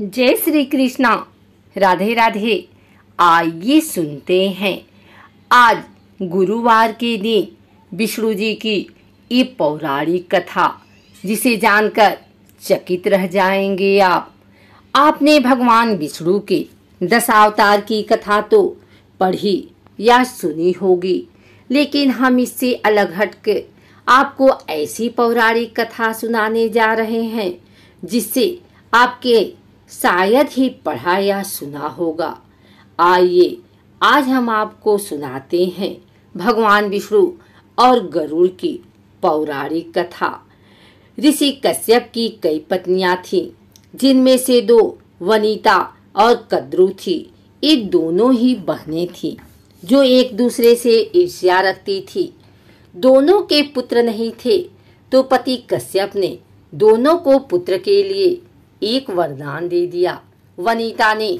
जय श्री कृष्णा राधे राधे आइए सुनते हैं आज गुरुवार के दिन विष्णु जी की ये पौराणिक कथा जिसे जानकर चकित रह जाएंगे आप आपने भगवान विष्णु के दशावतार की कथा तो पढ़ी या सुनी होगी लेकिन हम इससे अलग हट के आपको ऐसी पौराणिक कथा सुनाने जा रहे हैं जिससे आपके शायद ही पढ़ा या सुना होगा आइए आज हम आपको सुनाते हैं भगवान विष्णु और गरुड़ की पौराणिक कथा ऋषि कश्यप की कई पत्नियां थीं जिनमें से दो वनिता और कद्रू थी ये दोनों ही बहनें थीं जो एक दूसरे से ईर्ष्या रखती थी दोनों के पुत्र नहीं थे तो पति कश्यप ने दोनों को पुत्र के लिए एक वरदान दे दिया वनीता ने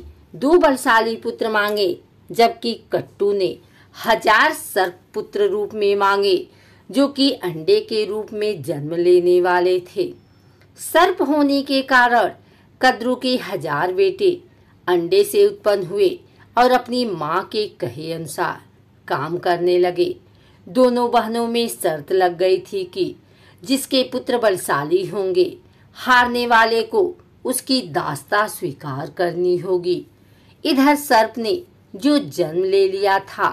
दो बलशाली पुत्र मांगे जबकि कट्टू ने हजार सर्प पुत्र रूप में मांगे जो कि अंडे के रूप में जन्म लेने वाले थे सर्प होने के कारण कद्रू के हजार बेटे अंडे से उत्पन्न हुए और अपनी माँ के कहे अनुसार काम करने लगे दोनों बहनों में शर्त लग गई थी कि जिसके पुत्र बलशाली होंगे हारने वाले को उसकी दास्ता स्वीकार करनी होगी इधर सर्प ने जो जन्म ले लिया था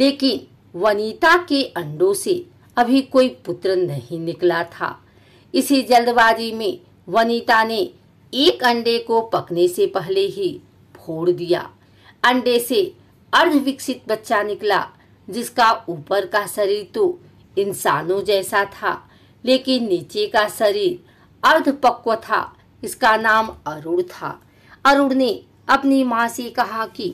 लेकिन वनीता के अंडों से अभी कोई पुत्र नहीं निकला था इसी जल्दबाजी में वनीता ने एक अंडे को पकने से पहले ही फोड़ दिया अंडे से अर्धविकसित बच्चा निकला जिसका ऊपर का शरीर तो इंसानों जैसा था लेकिन नीचे का शरीर अर्ध पक्व था इसका नाम अरुण था अरुण ने अपनी माँ से कहा कि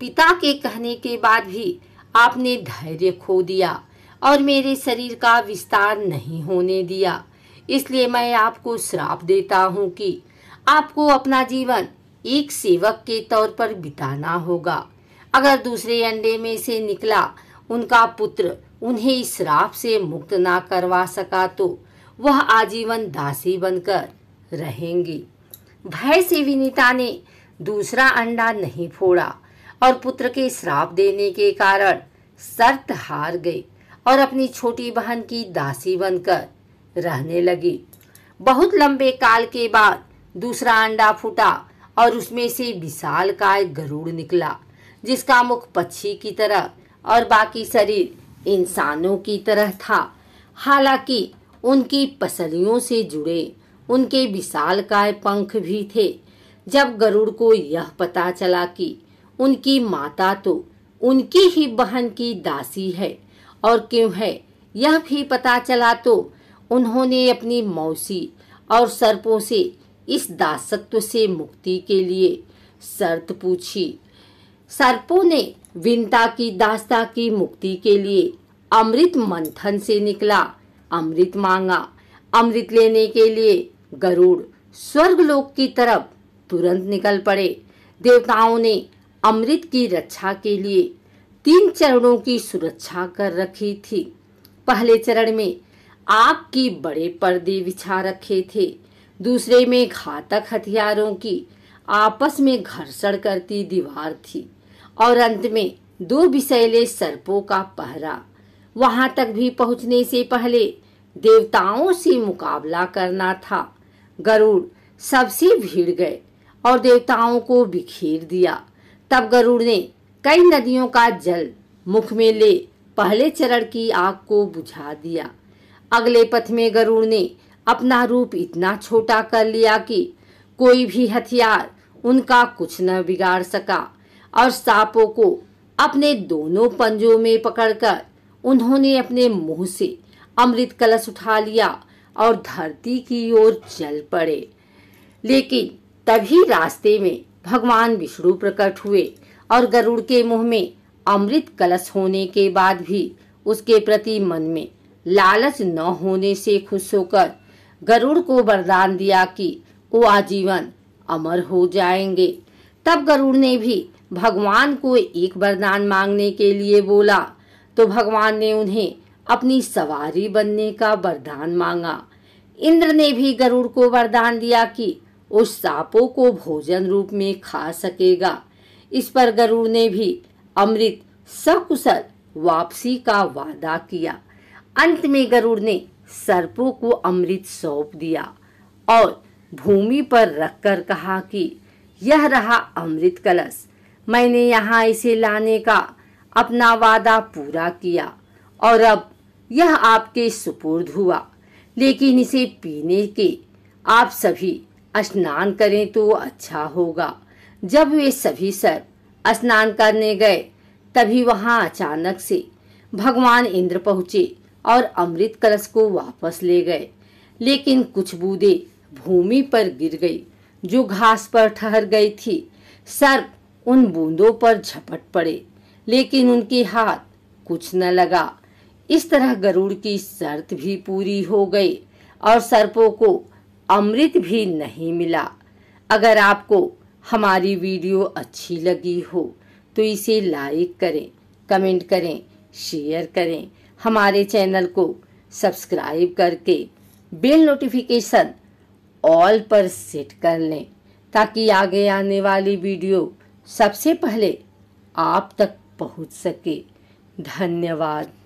पिता के कहने के बाद भी आपने धैर्य खो दिया और मेरे शरीर का विस्तार नहीं होने दिया इसलिए मैं आपको श्राप देता हूँ कि आपको अपना जीवन एक सेवक के तौर पर बिताना होगा अगर दूसरे अंडे में से निकला उनका पुत्र उन्हें इस श्राप से मुक्त ना करवा सका तो वह आजीवन दासी बनकर रहेंगे भय से विनीता ने दूसरा अंडा नहीं फोड़ा और पुत्र के श्राप देने के कारण शर्त हार गई और अपनी छोटी बहन की दासी बनकर रहने लगी बहुत लंबे काल के बाद दूसरा अंडा फूटा और उसमें से विशाल काय गरुड़ निकला जिसका मुख पक्षी की तरह और बाकी शरीर इंसानों की तरह था हालांकि उनकी पसलियों से जुड़े उनके विशाल काय पंख भी थे जब गरुड़ को यह पता चला कि उनकी माता तो उनकी ही बहन की दासी है और क्यों है यह भी पता चला तो उन्होंने अपनी मौसी और सर्पों से इस दासत्व से मुक्ति के लिए शर्त पूछी सर्पों ने विनता की दासता की मुक्ति के लिए अमृत मंथन से निकला अमृत मांगा अमृत लेने के लिए गरुड़ स्वर्ग लोक की तरफ तुरंत निकल पड़े देवताओं ने अमृत की रक्षा के लिए तीन चरणों की सुरक्षा कर रखी थी पहले चरण में आग की बड़े पर्दे बिछा रखे थे दूसरे में घातक हथियारों की आपस में घर्षण करती दीवार थी और अंत में दो विषैले सर्पों का पहरा वहां तक भी पहुंचने से पहले देवताओं से मुकाबला करना था गरुड़ सबसे भीड़ गए और देवताओं को बिखेर दिया तब गरुड़ ने कई नदियों का जल मुख में ले पहले चरण की आग को बुझा दिया अगले पथ में गरुड़ ने अपना रूप इतना छोटा कर लिया कि कोई भी हथियार उनका कुछ न बिगाड़ सका और सांपों को अपने दोनों पंजों में पकड़कर उन्होंने अपने मुंह से अमृत कलश उठा लिया और धरती की ओर चल पड़े लेकिन तभी रास्ते में भगवान विष्णु प्रकट हुए और गरुड़ के मुंह में अमृत कलश होने के बाद भी उसके प्रति मन में लालच न होने से खुश होकर गरुड़ को वरदान दिया कि वो आजीवन अमर हो जाएंगे तब गरुड़ ने भी भगवान को एक वरदान मांगने के लिए बोला तो भगवान ने उन्हें अपनी सवारी बनने का वरदान मांगा इंद्र ने भी गरुड़ को वरदान दिया कि उस सांपों को भोजन रूप में खा सकेगा इस पर गरुड़ ने भी अमृत सकुशल वापसी का वादा किया अंत में गरुड़ ने सर्पों को अमृत सौंप दिया और भूमि पर रखकर कहा कि यह रहा अमृत कलश मैंने यहाँ इसे लाने का अपना वादा पूरा किया और अब यह आपके सुपुर्द हुआ लेकिन इसे पीने के आप सभी स्नान करें तो अच्छा होगा जब वे सभी सर स्नान करने गए तभी वहां अचानक से भगवान इंद्र पहुंचे और अमृत कलश को वापस ले गए लेकिन कुछ बूंदे भूमि पर गिर गई जो घास पर ठहर गई थी सर्प उन बूंदों पर झपट पड़े लेकिन उनके हाथ कुछ न लगा इस तरह गरुड़ की शर्त भी पूरी हो गई और सर्पों को अमृत भी नहीं मिला अगर आपको हमारी वीडियो अच्छी लगी हो तो इसे लाइक करें कमेंट करें शेयर करें हमारे चैनल को सब्सक्राइब करके बेल नोटिफिकेशन ऑल पर सेट कर लें ताकि आगे आने वाली वीडियो सबसे पहले आप तक पहुंच सके धन्यवाद